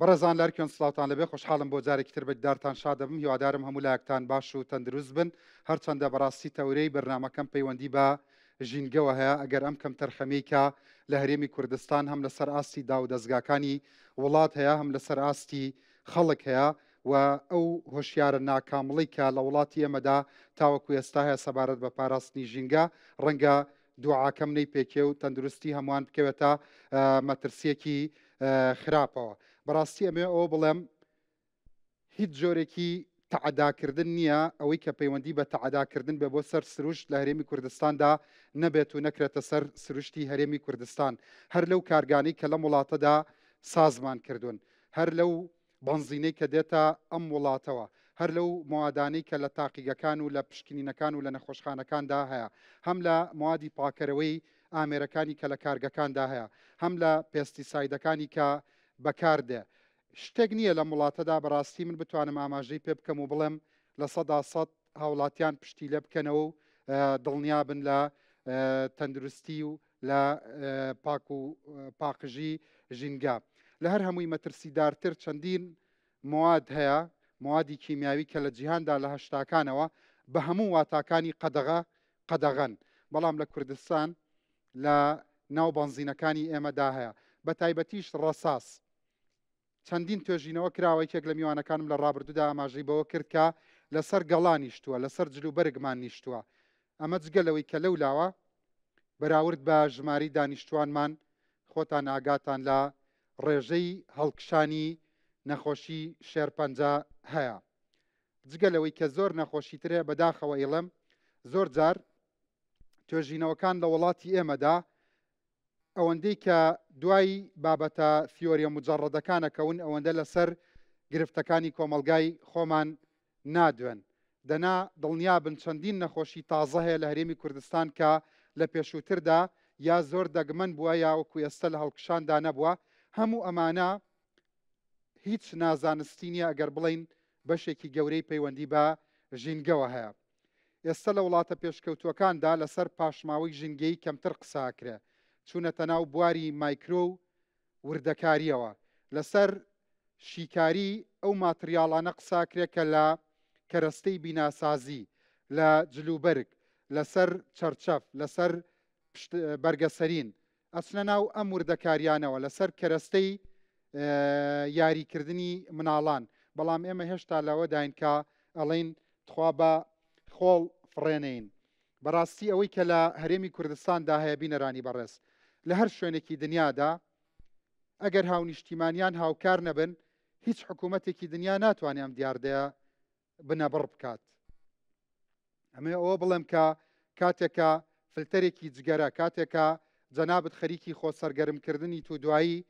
بەڕێزان لەرکوێن سڵاتان لەبێ خوشحاڵم بۆ جارێکی تر بەدارتان شادەبم هیوادارم هەموو لایەکتان باش و تەندروست بن هەرچەندە بەڕاستی تەورەی بەرنمەکەم پەیوەندی بە ژینگەوە هەیە ئەگەر ئەم کەم تەرخەمیکە لە هەرێمی کوردستان هەم لەسەر ئاستی دا و دەستگاکانی وڵات هەیە هەم لەسەر ئاستی خەڵک هەیە و ئەو هۆشیارە ناکامڵیکە لە وڵاتی ئەمەدا تاوەکو ئێستا هەیە سەبارەت بە پاراستنی ژینگە ڕەنگە دوعاکەم نەی پێکێ و تەندروستی هەمووان بکەوێتە مەترسیەکی خراپەوە بەڕاستی ئەمێ ئەوە بڵێم هیچ جۆرێکی تععداکردن نییە ئەوەی کە پەیوەندی بە تععداکردن بە بۆ سەر سروشت لە هەرێمی کوردستاندا نەبێت و نەکرێتە سەر سروشتی هەرێمی کوردستان هەر لەو کارگانی کە لەم وڵاتەدا سازمان کردوون هەر لەو بنزینەی کە دێتە ئەم وڵاتەوە هەر لەو موادانەی کە لە تاقیگەکان و لە پشکنینەکان و لە نەخۆشخانەکاندا هەیە هەم لە موادی پاکەرەوەی ئامێرەکانی کە لە کارگەکاندا هەیە هەم لە پێستیسایدەکانی کە بەکاردێ شتێک نییە لە وڵاتەدا بەڕاستی من بتوانم ئاماژەی پێ بکەم و بڵێم لە سەدا سەد هاوڵاتیان پشتی لە بکەنەوە و دڵنیا بن لە تەندروستی و لە پاک و پاقژی ژینگا لە هەر هەمووی مەترسیدارتر چەندین مواد هەیە موادی کیمیاوی کە لە جیهاندا لە هەشتاکانەوە بە هەموو واتاکانی قەدەغا قەدەغەن بەڵام لە کوردستان لە ناو بنزینەکانی ئێمەدا هەیە بە تایبەتیش ڕساس چەندین توێژینەوە کراوەیەک لە میوانەکانم لە ڕابردودا ئاماژەی بەوە کرد کە لەسەر گەڵان نیشتووە لەسەر جلو بەرگمان نیشتووە ئەمە جگەلەوەی کە لەو لاوە بەراورد بە ژماری دانیشتوانمان خۆتان ئاگاتان لە ڕێژەی هەڵکشانی نەخۆشی شێرپەنج هەیە جگەلەوەی کە زۆر نەخۆشی ترێ بەداخەوە ئێڵم زۆر جار توێژینەوەکان لە وڵاتی ئێمەدا ئەوەندەی کە دوای بابەتە فیۆریە مجارڕەدەکانەکەون ئەوەندە لەسەر گرفتەکانی کۆمەلگای خۆمان نادوێن. دەنا دڵنیا بن چەندین نەخۆشی تازە هەیە لە هەرێمی کوردستان کە لە پێشووتردا یا زۆر دەگمەن بووە یاوەکو ئێستا لە هەڵکشاندا نەبووە هەموو ئەمانە هیچ نازانستی نیە ئەگەر بڵین بەشێکی گەورەی پەیوەندی بە ژینگەوە هەیە. ئێستا لە وڵاتە پێشکەوتوەکاندا لەسەر پاشماوەی ژینگەی کەمتر قساکرێ چوونەتە ناو بواری مایکرۆ و وردەکاریەوە لەسەر شیکاری ئەو ماتریالانە قساکرێکە لە کەرەستەی بیناسازی لە جلوبرگ لەسەر چەرچەف لەسەر بەرگەسەرین ئەچنە ناو ئەم وردەکاریانەوە لەسەر کەرەستەی یاریکردنی مناڵان بەڵام ئێمە هێشتا لەوە داینکە ئەڵین تخوا بە خۆڵ فڕێنین بەڕاستی ئەوەی کە لە هەرێمی کوردستاندا هەیە بینەرانی بەڕێز لە هەر شوێنێکی دنیادا ئەگەر هاونیشتیمانیان هاوکار نەبن هیچ حکوومەتێکی دنیا ناتوانیان دیاردەیە بنە بڕ بکات. ئەمێ ئەوە بڵێم کە کاتێکە فلتەرێکی جگەرە کاتێکە جەنابەت خەریکی خۆسەرگەرمکردنی تو دوایی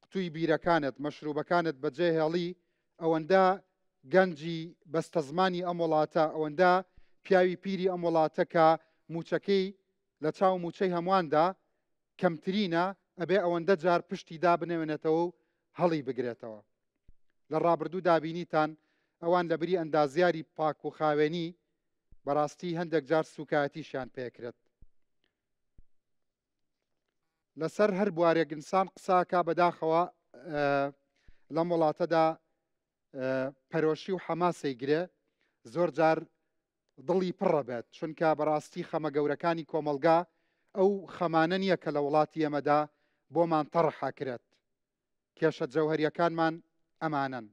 قوتوی بیرەکانت مەشروبەکانت بەجێ هێڵی ئەوەندە گەنجی بەستە زمانی ئەم وڵاتە ئەوەندە پیاوی پیری ئەم وڵاتەکە موچەکەی لە چاو موچەی هەمواندا کەمترینە ئەبێ ئەوەندە جار پشتی دابنێوێنێتەوە و هەڵی بگرێتەوە لە ڕابردوو دابینیتان ئەوان لەبری ئەندازیاری پاک و خاوێنی بەڕاستی هەندێک جار سوکایەتیشیان پێکرێت لەسەر هەر بوارێگنسان قساکە بەداخەوە لەم وڵاتەدا پەرۆشی و حەماسی گرێ زۆر جار دڵی پڕە بێت چونکە بەڕاستی خەمە گەورەکانی کۆمەلگا ئەو خەمانە نییە کە لە وڵاتی ئێمەدا بۆمان تەڕحاکرێت کێشە جەوهریەکانمان ئەمانن